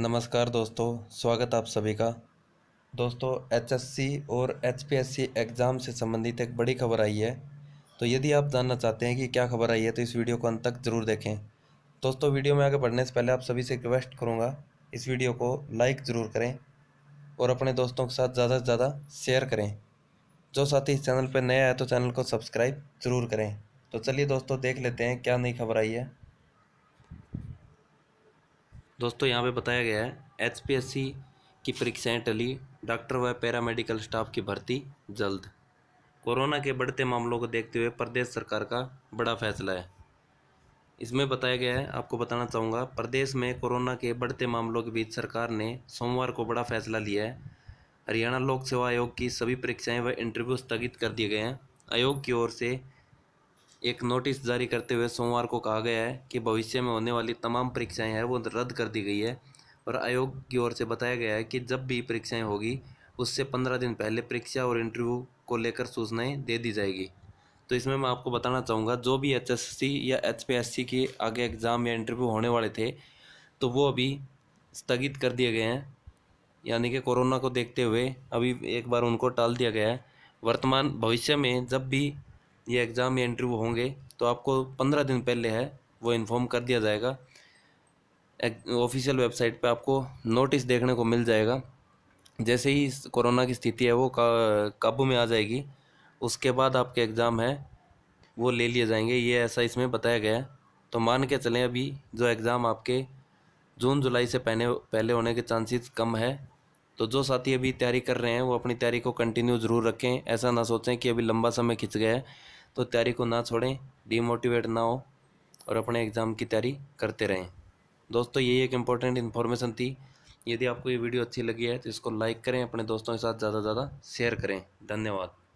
नमस्कार दोस्तों स्वागत आप सभी का दोस्तों एचएससी और एचपीएससी एग्ज़ाम से संबंधित एक बड़ी खबर आई है तो यदि आप जानना चाहते हैं कि क्या खबर आई है तो इस वीडियो को अंत तक ज़रूर देखें दोस्तों वीडियो में आगे बढ़ने से पहले आप सभी से रिक्वेस्ट करूँगा इस वीडियो को लाइक ज़रूर करें और अपने दोस्तों के साथ ज़्यादा से ज़्यादा शेयर करें जो साथी इस चैनल पर नया है तो चैनल को सब्सक्राइब ज़रूर करें तो चलिए दोस्तों देख लेते हैं क्या नई खबर आई है दोस्तों यहाँ पे बताया गया है एचपीएससी की परीक्षाएं टली डॉक्टर व पैरामेडिकल स्टाफ की भर्ती जल्द कोरोना के बढ़ते मामलों को देखते हुए प्रदेश सरकार का बड़ा फैसला है इसमें बताया गया है आपको बताना चाहूँगा प्रदेश में कोरोना के बढ़ते मामलों के बीच सरकार ने सोमवार को बड़ा फैसला लिया है हरियाणा लोक सेवा आयोग की सभी परीक्षाएं व इंटरव्यू स्थगित कर दिए गए हैं आयोग की ओर से एक नोटिस जारी करते हुए सोमवार को कहा गया है कि भविष्य में होने वाली तमाम परीक्षाएं हैं वो रद्द कर दी गई है और आयोग की ओर से बताया गया है कि जब भी परीक्षाएं होगी उससे पंद्रह दिन पहले परीक्षा और इंटरव्यू को लेकर सूचनाएँ दे दी जाएगी तो इसमें मैं आपको बताना चाहूँगा जो भी एच या एच के आगे एग्ज़ाम या इंटरव्यू होने वाले थे तो वो अभी स्थगित कर दिए गए हैं यानी कि कोरोना को देखते हुए अभी एक बार उनको टाल दिया गया है वर्तमान भविष्य में जब भी ये एग्ज़ाम या इंटरव्यू होंगे तो आपको पंद्रह दिन पहले है वो इन्फॉर्म कर दिया जाएगा ऑफिशियल वेबसाइट पे आपको नोटिस देखने को मिल जाएगा जैसे ही कोरोना की स्थिति है वो काबू में आ जाएगी उसके बाद आपके एग्ज़ाम है वो ले लिए जाएंगे ये ऐसा इसमें बताया गया है तो मान के चलें अभी जो एग्ज़ाम आपके जून जुलाई से पहले पहले होने के चांसेस कम है तो जो साथी अभी तैयारी कर रहे हैं वो अपनी तैयारी को कंटिन्यू ज़रूर रखें ऐसा ना सोचें कि अभी लंबा समय खिंच गया है तो तैयारी को ना छोड़ें डीमोटिवेट ना हो और अपने एग्ज़ाम की तैयारी करते रहें दोस्तों यही एक इम्पॉर्टेंट इन्फॉर्मेशन थी यदि आपको ये वीडियो अच्छी लगी है तो इसको लाइक करें अपने दोस्तों के साथ ज़्यादा से ज़्यादा शेयर करें धन्यवाद